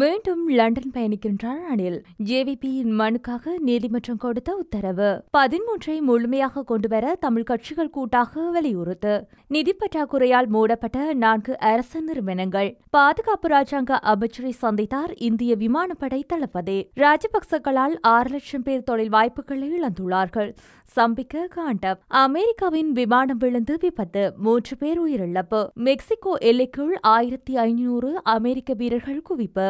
மீண்டும் லண்டன் பயணிக்கின்றார் அணில் ஜேவிபியின் மனுக்காக நீதிமன்றம் கொடுத்த உத்தரவு பதிமூன்றை முழுமையாக கொண்டுவர தமிழ் கட்சிகள் கூட்டாக வலியுறுத்து நிதி பற்றாக்குறையால் மூடப்பட்ட நான்கு அரசு நிறுவனங்கள் பாதுகாப்பு ராஜாங்க அமைச்சரை சந்தித்தார் இந்திய விமானப்படை தளபதி ராஜபக்சக்களால் ஆறு லட்சம் பேர் தொழில் வாய்ப்புகளை இழந்துள்ளார்கள் சம்பிக்க காண்டம் அமெரிக்காவின் விமானம் விழுந்து விபத்து மூன்று பேர் உயிரிழப்பு மெக்சிகோ எல்லைக்குள் ஆயிரத்தி ஐநூறு அமெரிக்க வீரர்கள் குவிப்பு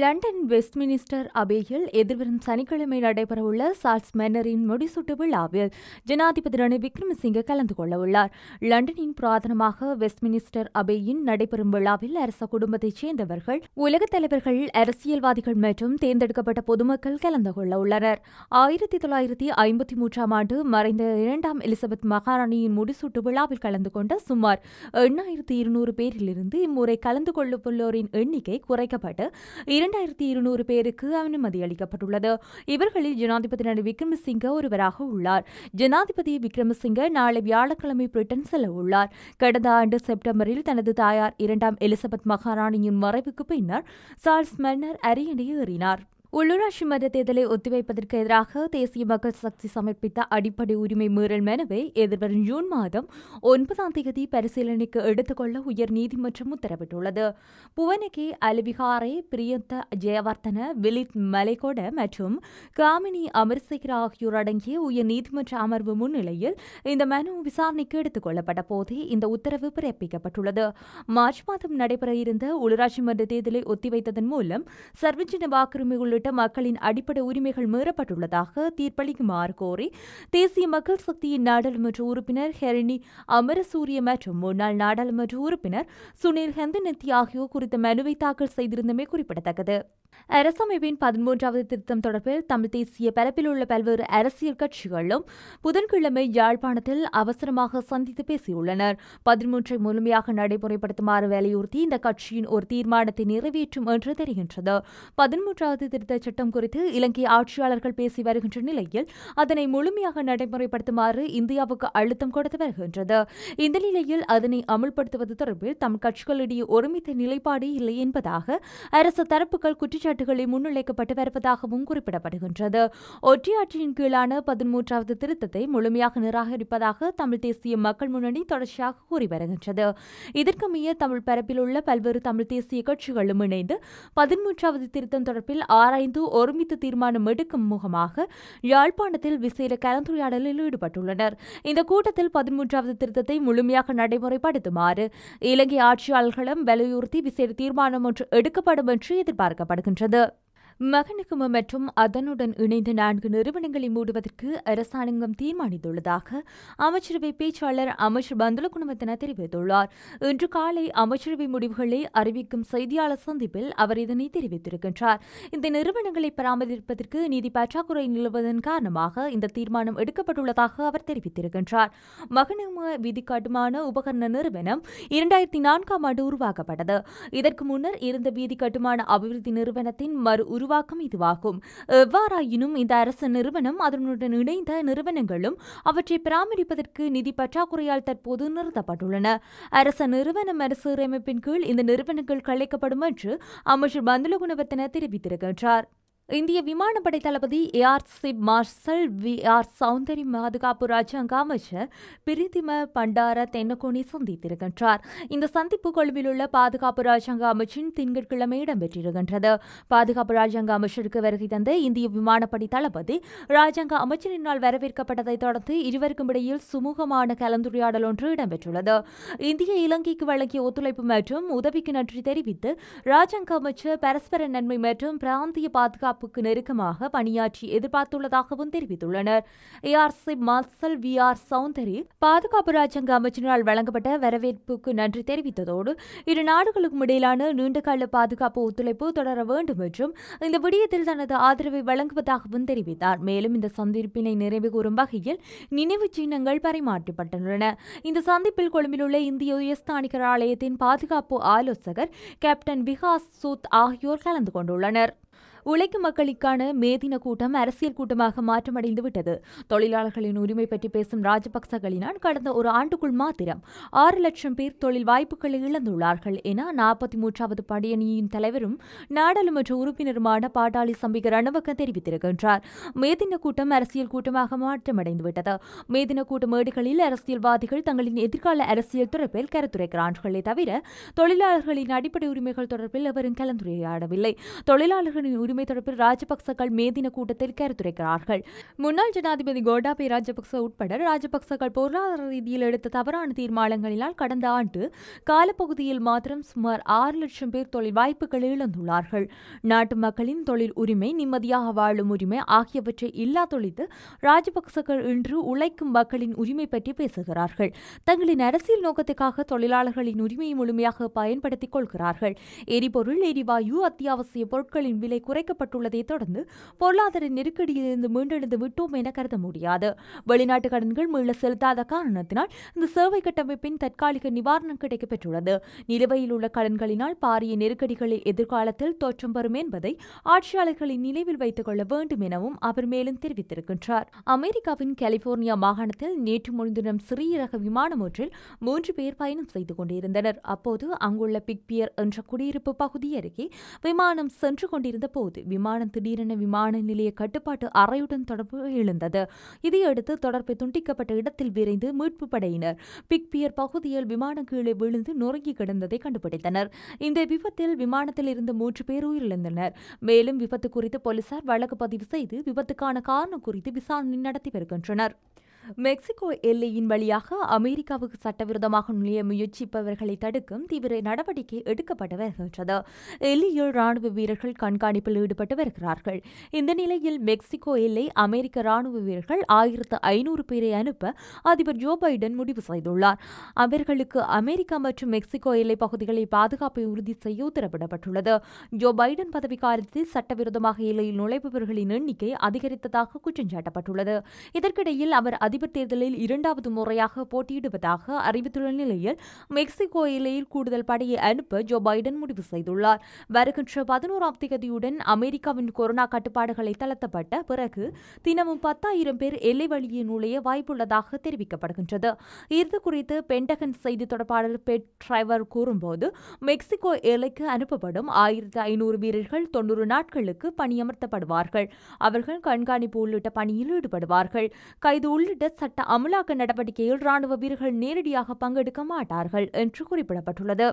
லண்டன் வெஸ்ட்மினிஸ்டர் அபேயில் எதிர்வரும் சனிக்கிழமை நடைபெறவுள்ள சார்ஸ் மென்னரின் முடிசூட்டு விழாவில் ஜனாதிபதி ரணி விக்ரமசிங்க கலந்து கொள்ளவுள்ளார் லண்டனின் புராதனமாக வெஸ்ட்மினிஸ்டர் அபேயின் நடைபெறும் விழாவில் அரச குடும்பத்தைச் சேர்ந்தவர்கள் உலகத் தலைவர்கள் அரசியல்வாதிகள் மற்றும் தேர்ந்தெடுக்கப்பட்ட பொதுமக்கள் கலந்து கொள்ள உள்ளனர் ஆயிரத்தி தொள்ளாயிரத்தி ஐம்பத்தி மூன்றாம் ஆண்டு மறைந்த இரண்டாம் எலிசபெத் மகாராணியின் முடிசூட்டு விழாவில் கலந்து கொண்ட சுமார் எண்ணாயிரத்தி இருநூறு பேரிலிருந்து இம்முறை கலந்து கொள்ளவுள்ளோரின் எண்ணிக்கை குறைக்கப்பட்டு இரண்டாயிரத்தி இருநூறு பேருக்கு அனுமதி அளிக்கப்பட்டுள்ளது இவர்களில் ஜனாதிபதி ரணில் விக்ரமசிங்க ஒருவராக உள்ளார் ஜனாதிபதி விக்ரமசிங்க நாளை வியாழக்கிழமை பிரிட்டன் செல்ல உள்ளார் கடந்த ஆண்டு செப்டம்பரில் தனது தாயார் இரண்டாம் எலிசபெத் மகாராணியின் மறைவுக்கு பின்னர் சார்ஸ் மன்னர் அரியணை ஏறினார் உள்ளூராட்சி மன்ற தேர்தலை ஒத்திவைப்பதற்கு எதிராக தேசிய மக்கள் சக்தி சமர்ப்பித்த அடிப்படை உரிமை மீறல் மனுவை எதிர்வரும் ஜூன் மாதம் ஒன்பதாம் தேதி பரிசீலனைக்கு எடுத்துக்கொள்ள உயர் நீதிமன்றம் உத்தரவிட்டுள்ளது புவனகி அலிவிகாரே பிரியந்த ஜெயவர்த்தன விலித் மலைகொட மற்றும் காமினி அமர்சேகர் ஆகியோர் அடங்கிய உயர் நீதிமன்ற அமர்வு முன்னிலையில் இந்த மனு விசாரணைக்கு எடுத்துக் கொள்ளப்பட்ட போதே இந்த உத்தரவு பிறப்பிக்கப்பட்டுள்ளது மார்ச் மாதம் நடைபெற இருந்த உள்ளூராட்சி மன்ற தேர்தலை ஒத்திவைத்ததன் மூலம் சர்வஜன வாக்குரிமை உள்ளிட்ட மக்களின் அடிப்படை உரிமைகள் மீறப்பட்டுள்ளதாக தீர்ப்பளிக்குமாறு கோரி தேசிய மக்கள் சக்தியின் நாடாளுமன்ற உறுப்பினர் ஹெரினி அமரசூரிய மற்றும் முன்னாள் நாடாளுமன்ற உறுப்பினர் சுனில் ஹெந்தநெத்தி ஆகியோர் குறித்த மனுவை தாக்கல் செய்திருந்தமை குறிப்பிடத்தக்கது அரசமைப்பின் பதிமூன்றாவது திருத்தம் தொடர்பில் தமிழ் தேசிய பரப்பில் உள்ள பல்வேறு அரசியல் கட்சிகளும் புதன்கிழமை யாழ்ப்பாணத்தில் அவசரமாக சந்தித்து பேசியுள்ளனர் பதிமூன்றை முழுமையாக நடைமுறைப்படுத்துமாறு வலியுறுத்தி இந்த கட்சியின் ஒரு தீர்மானத்தை நிறைவேற்றும் என்று தெரிகின்றது பதிமூன்றாவது திருத்த சட்டம் குறித்து இலங்கை ஆட்சியாளர்கள் பேசி வருகின்ற நிலையில் அதனை முழுமையாக நடைமுறைப்படுத்துமாறு இந்தியாவுக்கு அழுத்தம் கொடுத்து வருகின்றது இந்த நிலையில் அதனை அமல்படுத்துவது தொடர்பில் தம் கட்சிகளிடையே ஒருமித்த நிலைப்பாடு இல்லை என்பதாக அரசு தரப்புகள் குற்றம் குற்றச்சாட்டுகளை முன்னிலைக்கப்பட்டு வருவதாகவும் குறிப்பிடப்படுகின்றது ஒற்றையாட்சியின் கீழான பதிமூன்றாவது திருத்தத்தை முழுமையாக நிராகரிப்பதாக தமிழ் தேசிய மக்கள் முன்னணி தொடர்ச்சியாக கூறி வருகின்றது இதற்கு இதற்கமைய தமிழ் பரப்பில் உள்ள பல்வேறு தமிழ் தேசிய கட்சிகளும் இணைந்து பதிமூன்றாவது திருத்தம் தொடர்பில் ஆராய்ந்து ஒருமித்து தீர்மானம் எடுக்கும் முகமாக யாழ்ப்பாணத்தில் விசேட கலந்துரையாடலில் ஈடுபட்டுள்ளனர் இந்த கூட்டத்தில் பதிமூன்றாவது திருத்தத்தை முழுமையாக நடைமுறைப்படுத்துமாறு இலங்கை ஆட்சியாளர்களும் வலியுறுத்தி விசேட தீர்மானம் ஒன்று எடுக்கப்படும் என்று எதிர்பார்க்கப்படுகிறது 印度。மகனுக்கும மற்றும் அதனுடன் இணைந்த நான்கு நிறுவனங்களை மூடுவதற்கு அரசாங்கம் தீர்மானித்துள்ளதாக அமைச்சரவை பேச்சாளர் அமைச்சர் பந்துல குணவர்த்தன தெரிவித்துள்ளார் இன்று காலை அமைச்சரவை முடிவுகளை அறிவிக்கும் செய்தியாளர் சந்திப்பில் அவர் இதனை தெரிவித்திருக்கின்றார் இந்த நிறுவனங்களை பராமரிப்பதற்கு நிதி பற்றாக்குறை நிலவுவதன் காரணமாக இந்த தீர்மானம் எடுக்கப்பட்டுள்ளதாக அவர் தெரிவித்திருக்கின்றார் மகனும வீதிக்காட்டுமான உபகரண நிறுவனம் இரண்டாயிரத்தி நான்காம் ஆண்டு உருவாக்கப்பட்டது இதற்கு முன்னர் இருந்த வீதி கட்டுமான அபிவிருத்தி நிறுவனத்தின் மறு உருவ உருவாக்கம் இதுவாகும் எவ்வாறாயினும் இந்த அரசு நிறுவனம் அதனுடன் இணைந்த நிறுவனங்களும் அவற்றை பராமரிப்பதற்கு நிதி பற்றாக்குறையால் தற்போது நிறுத்தப்பட்டுள்ளன அரச நிறுவன மறுசீரமைப்பின் கீழ் இந்த நிறுவனங்கள் கலைக்கப்படும் என்று அமைச்சர் பந்துலகுணவர்த்தன தெரிவித்திருக்கின்றார் இந்திய விமானப்படை தளபதி AR chip marshal we R Chaudhari பாதுகாப்பு ராஜாங்க அமைச்சர் பிரிதிம பண்டார தென்னகோணி சந்தித்திருக்கின்றார் இந்த சந்திப்பு உள்ள பாதுகாப்பு ராஜாங்க அமைச்சின் திங்கட்கிழமை இடம்பெற்றிருக்கின்றது பாதுகாப்பு ராஜாங்க அமைச்சருக்கு வருகை தந்த இந்திய விமானப்படை தளபதி ராஜாங்க அமைச்சரினால் வரவேற்கப்பட்டதை தொடர்ந்து இருவருக்கும் இடையில் சுமூகமான கலந்துரையாடல் ஒன்று இடம்பெற்றுள்ளது இந்திய இலங்கைக்கு வழங்கிய ஒத்துழைப்பு மற்றும் உதவிக்கு நன்றி தெரிவித்து ராஜாங்க அமைச்சர் பரஸ்பர நன்மை மற்றும் பிராந்திய பாதுகாப்பு பாதுகாப்புக்கு நெருக்கமாக பணியாற்றி எதிர்பார்த்துள்ளதாகவும் தெரிவித்துள்ளனர் air chief marshal V R Chaudhari பாதுகாப்பு ராஜாங்க அமைச்சரால் வழங்கப்பட்ட வரவேற்புக்கு நன்றி தெரிவித்ததோடு இரு நாடுகளுக்கும் இடையிலான நீண்டகால பாதுகாப்பு ஒத்துழைப்பு தொடர வேண்டும் என்றும் இந்த விடயத்தில் தனது ஆதரவை வழங்குவதாகவும் தெரிவித்தார் மேலும் இந்த சந்திப்பினை நிறைவு கூறும் வகையில் நினைவு சின்னங்கள் பரிமாற்றப்பட்டுள்ளன இந்த சந்திப்பில் கொழும்பில் உள்ள இந்திய உயர்ஸ்தானிகர் ஆலயத்தின் பாதுகாப்பு ஆலோசகர் கேப்டன் விகாஸ் சூத் ஆகியோர் கலந்து கொண்டுள்ளனர் உழைக்கும் மக்களுக்கான மேதின கூட்டம் அரசியல் கூட்டமாக மாற்றமடைந்து விட்டது தொழிலாளர்களின் உரிமை பற்றி பேசும் ராஜபக்சகளினால் கடந்த ஒரு ஆண்டுக்குள் மாத்திரம் ஆறு லட்சம் பேர் தொழில் வாய்ப்புகளை இழந்துள்ளார்கள் என நாற்பத்தி மூன்றாவது படையணியின் தலைவரும் நாடாளுமன்ற உறுப்பினருமான பாட்டாளி சம்பிக ரணவக்க தெரிவித்திருக்கின்றார் மேதின கூட்டம் அரசியல் கூட்டமாக மாற்றமடைந்து விட்டது மேதின கூட்ட மேடுகளில் அரசியல்வாதிகள் தங்களின் எதிர்கால அரசியல் தொடர்பில் கருத்துரைக்கிறார்களே தவிர தொழிலாளர்களின் அடிப்படை உரிமைகள் தொடர்பில் எவரும் கலந்துரையாடவில்லை தொழிலாளர்களின் உரிமை தொடர்பில் ராஜபக்சக்கள் மேதின கூட்டத்தில் கருத்துரைக்கிறார்கள் முன்னாள் ஜனாதிபதி கோடாபே ராஜபக்ச உட்பட ராஜபக்சக்கள் பொருளாதார ரீதியில் எடுத்த தவறான தீர்மானங்களினால் கடந்த ஆண்டு காலப்பகுதியில் மாத்திரம் சுமார் ஆறு லட்சம் பேர் தொழில் வாய்ப்புகள் இழந்துள்ளார்கள் நாட்டு மக்களின் தொழில் உரிமை நிம்மதியாக வாழும் உரிமை ஆகியவற்றை இல்லாதொழித்து ராஜபக்சக்கள் இன்று உழைக்கும் மக்களின் உரிமை பற்றி பேசுகிறார்கள் தங்களின் அரசியல் நோக்கத்துக்காக தொழிலாளர்களின் உரிமையை முழுமையாக பயன்படுத்திக் கொள்கிறார்கள் எரிபொருள் எரிவாயு அத்தியாவசிய பொருட்களின் விலை குறை குறைக்கப்பட்டுள்ளதை தொடர்ந்து பொருளாதார நெருக்கடியிலிருந்து மீண்டெழுந்து விட்டோம் என கருத முடியாது வெளிநாட்டு கடன்கள் மீள செலுத்தாத காரணத்தினால் இந்த சேவை கட்டமைப்பின் தற்காலிக நிவாரணம் கிடைக்கப்பெற்றுள்ளது நிலுவையில் உள்ள கடன்களினால் பாரிய நெருக்கடிகளை எதிர்காலத்தில் தோற்றம் பெறும் என்பதை ஆட்சியாளர்களை நினைவில் வைத்துக் கொள்ள வேண்டும் எனவும் அவர் மேலும் தெரிவித்திருக்கின்றார் அமெரிக்காவின் கலிபோர்னியா மாகாணத்தில் நேற்று முழுந்தினம் சிறிய ரக விமானம் ஒன்றில் மூன்று பேர் பயணம் செய்து கொண்டிருந்தனர் அப்போது அங்குள்ள பிக்பியர் என்ற குடியிருப்பு பகுதி அருகே விமானம் சென்று கொண்டிருந்த போது போது விமானம் திடீரென விமான நிலைய கட்டுப்பாட்டு அறையுடன் தொடர்பு எழுந்தது இதையடுத்து தொடர்பை துண்டிக்கப்பட்ட இடத்தில் விரைந்து மீட்பு படையினர் பிக்பியர் பகுதியில் விமானம் கீழே விழுந்து நொறுங்கி கிடந்ததை கண்டுபிடித்தனர் இந்த விபத்தில் விமானத்தில் இருந்து மூன்று பேர் உயிரிழந்தனர் மேலும் விபத்து குறித்து போலீசார் வழக்கு பதிவு செய்து விபத்துக்கான காரணம் குறித்து விசாரணை நடத்தி வருகின்றனர் மெக்சிகோ எல்லையின் வழியாக அமெரிக்காவுக்கு சட்டவிரோதமாக நுழைய முயற்சிப்பவர்களை தடுக்கும் தீவிர நடவடிக்கை எடுக்கப்பட்டு வருகின்றது எல்லையில் ராணுவ வீரர்கள் கண்காணிப்பில் ஈடுபட்டு வருகிறார்கள் இந்த நிலையில் மெக்சிகோ எல்லை அமெரிக்க ராணுவ வீரர்கள் ஆயிரத்து ஐநூறு பேரை அனுப்ப அதிபர் ஜோ பைடன் முடிவு செய்துள்ளார் அவர்களுக்கு அமெரிக்கா மற்றும் மெக்சிகோ எல்லை பகுதிகளில் பாதுகாப்பை உறுதி செய்ய உத்தரவிடப்பட்டுள்ளது ஜோ பைடன் பதவிக்காலத்தில் சட்டவிரோதமாக எல்லையில் நுழைபவர்களின் எண்ணிக்கை அதிகரித்ததாக குற்றம் சாட்டப்பட்டுள்ளது இதற்கிடையில் அவர் அதிபர் தேர்தலில் இரண்டாவது முறையாக போட்டியிடுவதாக அறிவித்துள்ள நிலையில் மெக்சிகோ எல்லையில் கூடுதல் படையை அனுப்ப ஜோ பைடன் முடிவு செய்துள்ளார் வருகின்ற பதினோராம் தேதியுடன் அமெரிக்காவின் கொரோனா கட்டுப்பாடுகளை தளர்த்தப்பட்ட பிறகு தினமும் பத்தாயிரம் பேர் எல்லை வழியை நுழைய வாய்ப்புள்ளதாக தெரிவிக்கப்படுகின்றது இது குறித்து பென்டகன் செய்தி தொடர்பாளர் பெட் டிரைவர் கூறும்போது மெக்சிகோ எல்லைக்கு அனுப்பப்படும் ஆயிரத்தி ஐநூறு வீரர்கள் தொன்னூறு நாட்களுக்கு பணியமர்த்தப்படுவார்கள் அவர்கள் கண்காணிப்பு உள்ளிட்ட பணியில் ஈடுபடுவார்கள் கைது உள்ளிட்ட டெத் சட்ட அமலாக்க நடவடிக்கையில் ராணுவ வீரர்கள் நேரடியாக பங்கெடுக்க மாட்டார்கள் என்று குறிப்பிடப்பட்டுள்ளது